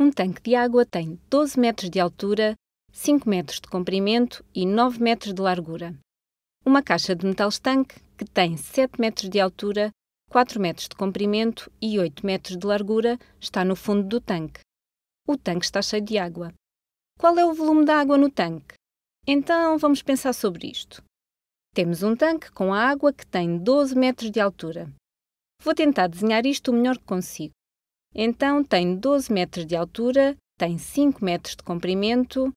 Um tanque de água tem 12 metros de altura, 5 metros de comprimento e 9 metros de largura. Uma caixa de metal estanque, que tem 7 metros de altura, 4 metros de comprimento e 8 metros de largura, está no fundo do tanque. O tanque está cheio de água. Qual é o volume da água no tanque? Então vamos pensar sobre isto. Temos um tanque com água que tem 12 metros de altura. Vou tentar desenhar isto o melhor que consigo. Então tem 12 metros de altura, tem 5 metros de comprimento,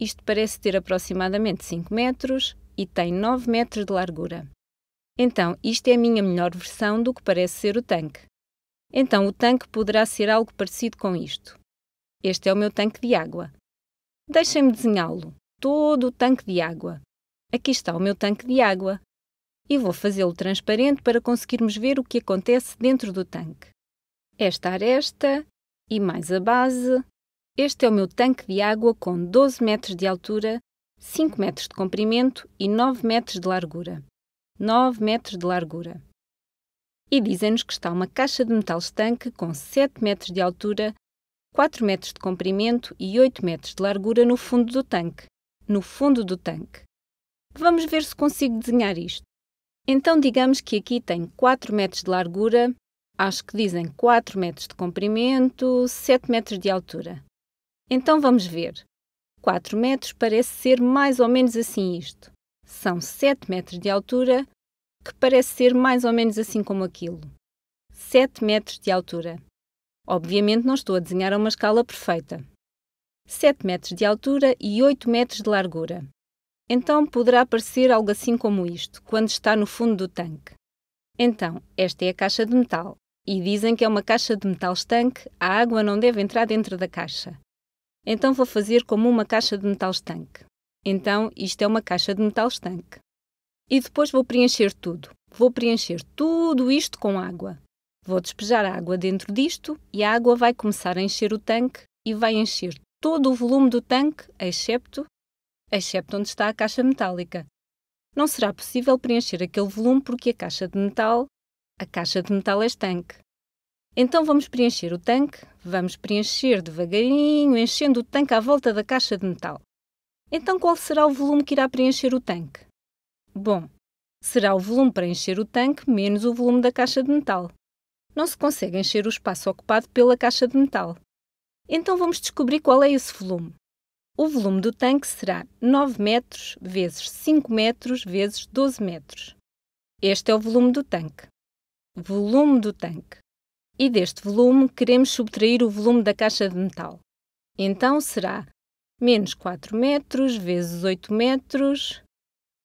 isto parece ter aproximadamente 5 metros, e tem 9 metros de largura. Então, isto é a minha melhor versão do que parece ser o tanque. Então, o tanque poderá ser algo parecido com isto. Este é o meu tanque de água. Deixem-me desenhá-lo, todo o tanque de água. Aqui está o meu tanque de água. E vou fazê-lo transparente para conseguirmos ver o que acontece dentro do tanque esta aresta é e mais a base. Este é o meu tanque de água com 12 metros de altura, 5 metros de comprimento e 9 metros de largura. 9 metros de largura. E dizem-nos que está uma caixa de metal estanque com 7 metros de altura, 4 metros de comprimento e 8 metros de largura no fundo do tanque. No fundo do tanque. Vamos ver se consigo desenhar isto. Então digamos que aqui tem 4 metros de largura, Acho que dizem 4 metros de comprimento, 7 metros de altura. Então vamos ver. 4 metros parece ser mais ou menos assim isto. São 7 metros de altura, que parece ser mais ou menos assim como aquilo. 7 metros de altura. Obviamente não estou a desenhar a uma escala perfeita. 7 metros de altura e 8 metros de largura. Então poderá parecer algo assim como isto, quando está no fundo do tanque. Então, esta é a caixa de metal e dizem que é uma caixa de metal estanque, a água não deve entrar dentro da caixa. Então vou fazer como uma caixa de metal estanque. Então isto é uma caixa de metal estanque. E depois vou preencher tudo. Vou preencher tudo isto com água. Vou despejar a água dentro disto e a água vai começar a encher o tanque e vai encher todo o volume do tanque, excepto, excepto onde está a caixa metálica. Não será possível preencher aquele volume porque a caixa de metal a caixa de metal é estanque. Então vamos preencher o tanque, vamos preencher devagarinho, enchendo o tanque à volta da caixa de metal. Então qual será o volume que irá preencher o tanque? Bom, será o volume para encher o tanque menos o volume da caixa de metal. Não se consegue encher o espaço ocupado pela caixa de metal. Então vamos descobrir qual é esse volume. O volume do tanque será 9 metros vezes 5 metros vezes 12 metros. Este é o volume do tanque volume do tanque. E deste volume queremos subtrair o volume da caixa de metal. Então será menos 4 metros vezes 8 metros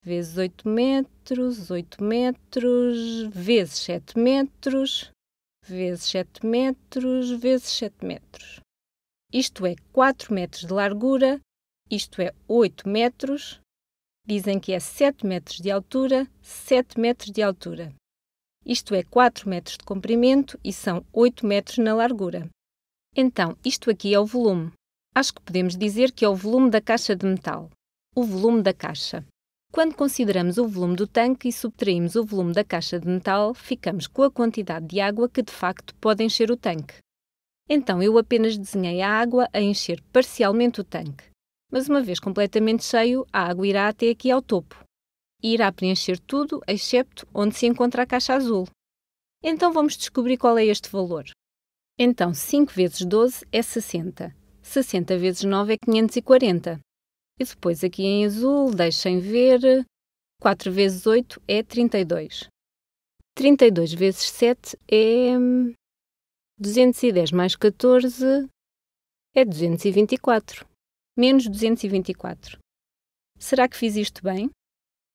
vezes 8 metros, 8 metros, vezes 7 metros, vezes 7 metros, vezes 7 metros. Isto é 4 metros de largura, isto é 8 metros. Dizem que é 7 metros de altura, 7 metros de altura isto é 4 metros de comprimento e são 8 metros na largura. Então, isto aqui é o volume. Acho que podemos dizer que é o volume da caixa de metal. O volume da caixa. Quando consideramos o volume do tanque e subtraímos o volume da caixa de metal, ficamos com a quantidade de água que de facto pode encher o tanque. Então eu apenas desenhei a água a encher parcialmente o tanque. Mas uma vez completamente cheio, a água irá até aqui ao topo e irá preencher tudo, excepto onde se encontra a caixa azul. Então vamos descobrir qual é este valor. Então, 5 vezes 12 é 60. 60 vezes 9 é 540. E depois aqui em azul, deixem ver, 4 vezes 8 é 32. 32 vezes 7 é 210 hum, mais 14 é 224. Menos 224. Será que fiz isto bem?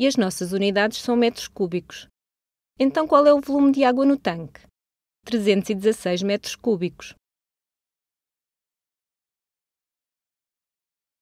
e as nossas unidades são metros cúbicos. Então, qual é o volume de água no tanque? 316 metros cúbicos.